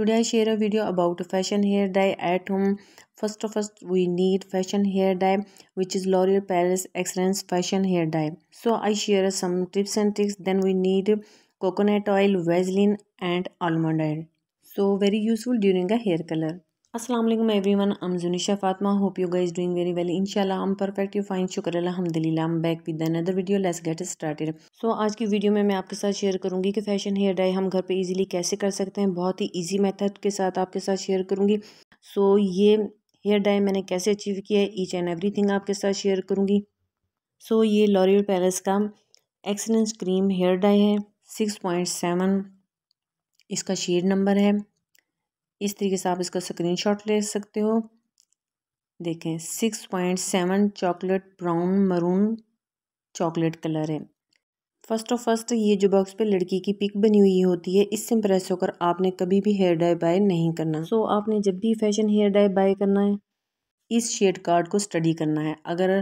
today i share a video about fashion hair dye at home first of all we need fashion hair dye which is l'oreal paris excellence fashion hair dye so i share some tips and tricks then we need coconut oil vaseline and almond oil so very useful during a hair color असलम everyone अमजुनिशा Fatma hope you guys doing very well इनशाला हम perfect you fine शुक्र अलहमदिल्ला हम back with another video let's get started so आज की video में मैं आपके साथ शेयर करूंगी कि फैशन हेयर डाई हम घर पे इजीली कैसे कर सकते हैं बहुत ही इजी मेथड के साथ आपके साथ शेयर करूंगी सो so, ये हेयर डाई मैंने कैसे अचीव किया है ईच एंड थिंग आपके साथ शेयर करूँगी सो so, ये लॉरियल पैलेस का एक्सलेंस क्रीम हेयर डाई है सिक्स पॉइंट सेवन इसका शेड नंबर है इस तरीके से आप इसका शॉट ले सकते हो देखें six point seven chocolate brown maroon chocolate colour है फर्स्ट ऑफ फर्स्ट ये जो बॉक्स पे लड़की की पिक बनी हुई होती है इससे इम्प्रेस होकर आपने कभी भी हेयर डाई बाय नहीं करना सो so, आपने जब भी फैशन हेयर डाई बाय करना है इस शेड कार्ड को स्टडी करना है अगर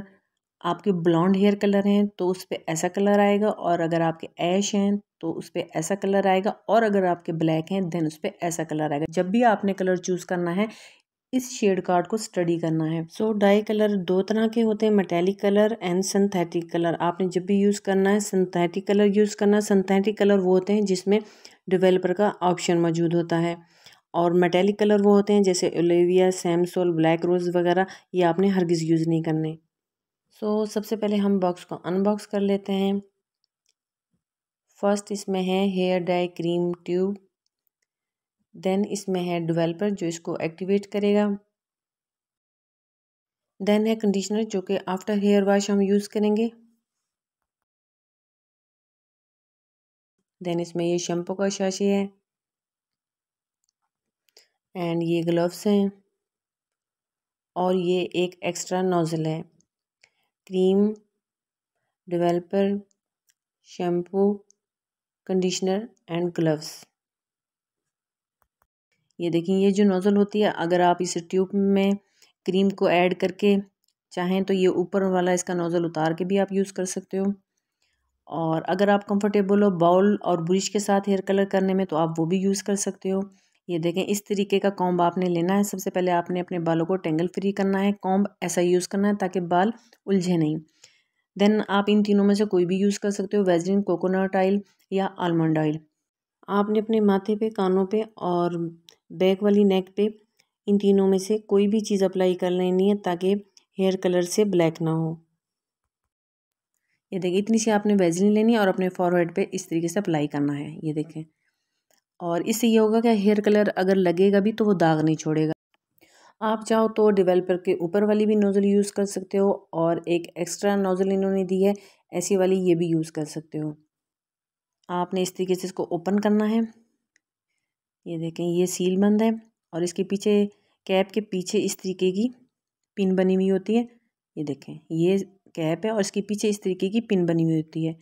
आपके ब्लॉन्ड हेयर कलर हैं तो उस पर ऐसा कलर आएगा और अगर आपके ऐश हैं तो उस पर ऐसा कलर आएगा और अगर आपके ब्लैक हैं देन उस पर ऐसा कलर आएगा जब भी आपने कलर चूज़ करना है इस शेड कार्ड को स्टडी करना है सो so, डाई कलर दो तरह के होते हैं metallic colour and synthetic colour आपने जब भी यूज़ करना है सिंथेटिक कलर यूज़ करना है सिंथेटिक कलर वो होते हैं जिसमें डेवलपर का ऑप्शन मौजूद होता है और मेटेलिक कलर वो होते हैं जैसे ओलेविया सैमसोल ब्लैक रोज़ वगैरह ये आपने हरगिज़ यूज़ नहीं करने सो so, सबसे पहले हम बॉक्स को अनबॉक्स कर लेते हैं फर्स्ट इसमें है hair dye cream tube then इसमें है डिवेलपर जो इसको एक्टिवेट करेगा देन है कंडीशनर जो कि आफ्टर हेयर वॉश हम यूज़ करेंगे देन इसमें ये शैम्पू का शाशी है एंड ये ग्लव्स हैं और ये एक एक्स्ट्रा नोज़ल है cream developer shampoo conditioner and gloves ये देखिए ये जो नोज़ल होती है अगर आप इस ट्यूब में क्रीम को ऐड करके चाहें तो ये ऊपर वाला इसका नोज़ल उतार के भी आप यूज़ कर सकते हो और अगर आप कंफर्टेबल हो बाउल और ब्रिश के साथ हेयर कलर करने में तो आप वो भी यूज़ कर सकते हो ये देखें इस तरीके का कॉम्ब आपने लेना है सबसे पहले आपने अपने बालों को टेंगल फ्री करना है कॉम्ब ऐसा यूज़ करना है ताकि बाल उलझे नहीं देन आप इन तीनों में से कोई भी यूज़ कर सकते हो वेजलिन कोकोनट ऑयल या आलमंड ऑयल आपने अपने माथे पे कानों पे और बैक वाली नेक पे इन तीनों में से कोई भी चीज़ अप्लाई कर लेनी है ताकि हेयर कलर से ब्लैक ना हो ये देखिए इतनी सी आपने वेजलिन लेनी है और अपने फॉरहेड पे इस तरीके से अप्लाई करना है ये देखें और इससे ये होगा कि हेयर कलर अगर लगेगा भी तो वो दाग नहीं छोड़ेगा आप चाहो तो डेवलपर के ऊपर वाली भी नोज़ल यूज़ कर सकते हो और एक एक्स्ट्रा नोज़ल इन्होंने दी है ऐसी वाली ये भी यूज़ कर सकते हो आपने इस तरीके से इसको ओपन करना है ये देखें ये सील बंद है और इसके पीछे कैप के पीछे इस तरीके की पिन बनी हुई होती है ये देखें ये कैप है और इसके पीछे इस तरीके की पिन बनी हुई होती है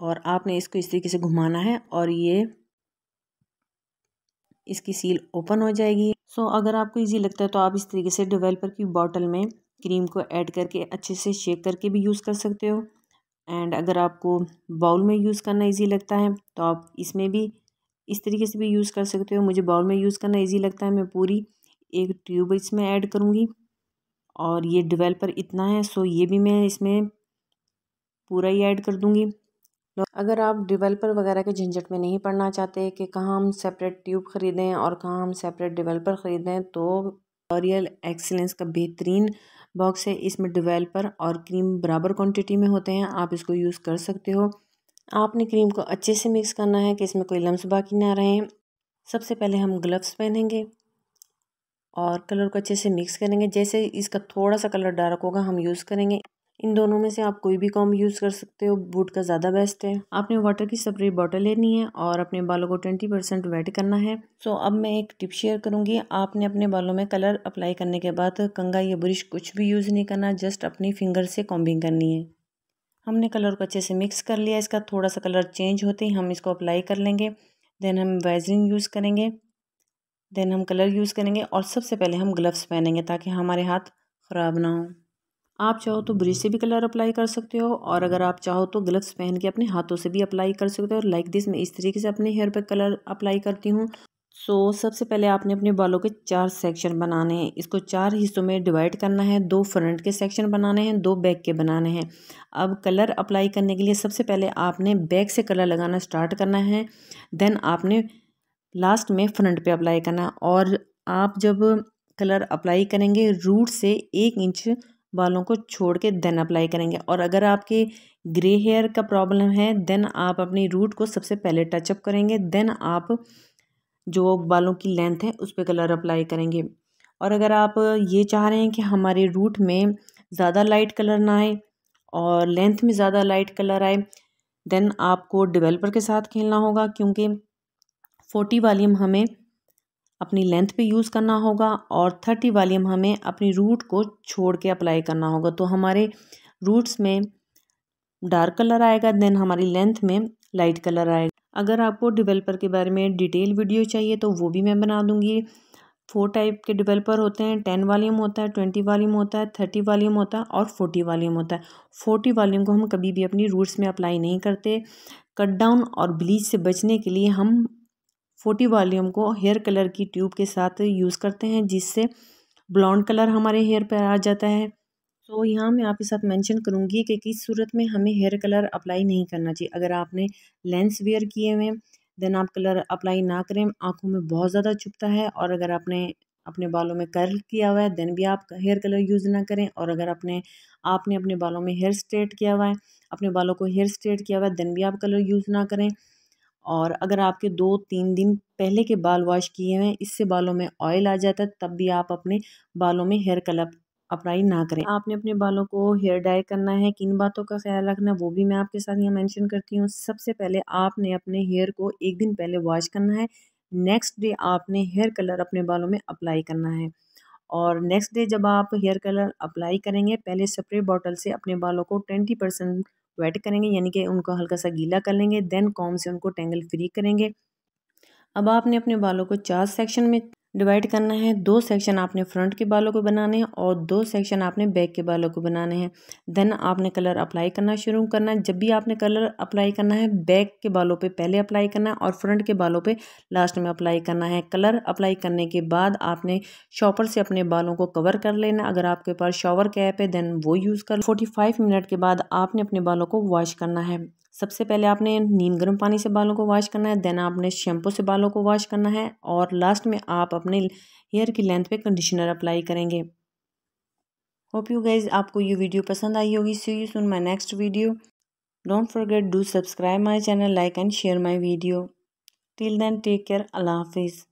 और आपने इसको इस तरीके से घुमाना है और ये इसकी सील ओपन हो जाएगी सो so, अगर आपको इजी लगता है तो आप इस तरीके से डेवलपर की बॉटल में क्रीम को ऐड करके अच्छे से शेक करके भी यूज़ कर सकते हो एंड अगर आपको बाउल में यूज़ करना इजी लगता है तो आप इसमें भी इस तरीके से भी यूज़ कर सकते हो मुझे बाउल में यूज़ करना इजी लगता है मैं पूरी एक ट्यूब इसमें ऐड करूँगी और ये डिवेलपर इतना है सो ये भी मैं इसमें पूरा ही ऐड कर दूँगी अगर आप डिवेलपर वगैरह के झंझट में नहीं पढ़ना चाहते कि कहाँ हम सेपरेट ट्यूब ख़रीदें और कहाँ हम सेपरेट डिवेलपर ख़रीदें तो ऑरियल एक्सीलेंस का बेहतरीन बॉक्स है इसमें डिवेलपर और क्रीम बराबर क्वांटिटी में होते हैं आप इसको यूज़ कर सकते हो आपने क्रीम को अच्छे से मिक्स करना है कि इसमें कोई लम्स बाकी ना रहें सबसे पहले हम ग्लव्स पहनेंगे और कलर को अच्छे से मिक्स करेंगे जैसे इसका थोड़ा सा कलर डार्क होगा हम यूज़ करेंगे इन दोनों में से आप कोई भी कॉम यूज़ कर सकते हो वुड का ज़्यादा बेस्ट है आपने वाटर की स्प्रे बॉटल लेनी है और अपने बालों को ट्वेंटी परसेंट वेट करना है सो so, अब मैं एक टिप शेयर करूँगी आपने अपने बालों में कलर अप्लाई करने के बाद कंगा या ब्रश कुछ भी यूज़ नहीं करना जस्ट अपनी फिंगर से कॉम्बिंग करनी है हमने कलर को अच्छे से मिक्स कर लिया इसका थोड़ा सा कलर चेंज होते ही हम इसको अप्लाई कर लेंगे देन हम वैजलिन यूज़ करेंगे देन हम कलर यूज़ करेंगे और सबसे पहले हम ग्लव्स पहनेंगे ताकि हमारे हाथ ख़राब ना हों आप चाहो तो ब्रिज से भी कलर अप्लाई कर सकते हो और अगर आप चाहो तो ग्लव्स पहन के अपने हाथों से भी अप्लाई कर सकते हो लाइक दिस मैं इस तरीके से अपने हेयर पर कलर अप्लाई करती हूँ सो so, सबसे पहले आपने अपने बालों के चार सेक्शन बनाने हैं इसको चार हिस्सों में डिवाइड करना है दो फ्रंट के सेक्शन बनाने हैं दो बैक के बनाने हैं अब कलर अप्लाई करने के लिए सबसे पहले आपने बैक से कलर लगाना स्टार्ट करना है देन आपने लास्ट में फ्रंट पे अप्लाई करना और आप जब कलर अप्लाई करेंगे रूट से एक इंच बालों को छोड़ के देन अप्लाई करेंगे और अगर आपके ग्रे हेयर का प्रॉब्लम है देन आप अपनी रूट को सबसे पहले टचअप करेंगे देन आप जो बालों की लेंथ है उस पर कलर अप्लाई करेंगे और अगर आप ये चाह रहे हैं कि हमारे रूट में ज़्यादा लाइट कलर ना आए और लेंथ में ज़्यादा लाइट कलर आए देन आपको डिवेलपर के साथ खेलना होगा क्योंकि फोटी वालीम हमें अपनी लेंथ पे यूज़ करना होगा और थर्टी वालीम हमें अपनी रूट को छोड़ के अप्लाई करना होगा तो हमारे रूट्स में डार्क कलर आएगा देन हमारी लेंथ में लाइट कलर आएगा अगर आपको डिवेलपर के बारे में डिटेल वीडियो चाहिए तो वो भी मैं बना दूँगी फोर टाइप के डिवेलपर होते हैं टेन वालीम होता है ट्वेंटी वालीम होता है थर्टी वालीम होता है और फोर्टी वालीम होता है फोर्टी वालीम को हम कभी भी अपनी रूट्स में अप्लाई नहीं करते कट डाउन और ब्लीच से बचने के लिए हम फोर्टी वॉल्यूम को हेयर कलर की ट्यूब के साथ यूज़ करते हैं जिससे ब्लॉन्ड कलर हमारे हेयर पर आ जाता है तो so, यहाँ मैं आपके साथ मेंशन करूँगी कि किस सूरत में हमें हेयर कलर अप्लाई नहीं करना चाहिए अगर आपने लेंस वेयर किए हुए देन आप कलर अप्लाई ना करें आँखों में बहुत ज़्यादा चुपता है और अगर आपने अपने बालों में कर्ल किया हुआ है देन भी आप हेयर कलर यूज़ ना करें और अगर अपने आपने अपने बालों में हेयर स्ट्रेट किया हुआ है अपने बालों को हेयर स्ट्रेट किया हुआ है देन भी आप कलर यूज़ ना करें और अगर आपके दो तीन दिन पहले के बाल वॉश किए हैं इससे बालों में ऑयल आ जाता है तब भी आप अपने बालों में हेयर कलर अप्लाई ना करें आपने अपने बालों को हेयर डाई करना है किन बातों का ख्याल रखना वो भी मैं आपके साथ यहाँ मेंशन करती हूँ सबसे पहले आपने अपने हेयर को एक दिन पहले वॉश करना है नेक्स्ट डे आपने हेयर कलर अपने बालों में अप्लाई करना है और नेक्स्ट डे जब आप हेयर कलर अप्लाई करेंगे पहले स्प्रे बॉटल से अपने बालों को ट्वेंटी परसेंट वेट करेंगे यानी कि उनको हल्का सा गीला कर लेंगे देन कॉम से उनको टेंगल फ्री करेंगे अब आपने अपने बालों को चार सेक्शन में डिवाइड करना है दो सेक्शन आपने फ्रंट के बालों को बनाने हैं और दो सेक्शन आपने बैक के बालों को बनाने हैं देन आपने कलर अप्लाई करना शुरू करना है जब भी आपने कलर अप्लाई करना है बैक के बालों पे पहले अप्लाई करना है और फ्रंट के बालों पे लास्ट में अप्लाई करना है कलर अप्लाई करने के बाद आपने शॉपर से अपने बालों को कवर कर लेना अगर आपके पास शॉवर कैप है देन वो यूज़ कर फोर्टी मिनट के बाद आपने अपने बालों को वॉश करना है सबसे पहले आपने नीम गर्म पानी से बालों को वॉश करना है देन आपने शैम्पू से बालों को वॉश करना है और लास्ट में आप अपने हेयर की लेंथ पे कंडीशनर अप्लाई करेंगे होप यू गाइज आपको ये वीडियो पसंद आई होगी see you soon my next video don't forget do subscribe my channel like and share my video till then take care Allah हाफिज़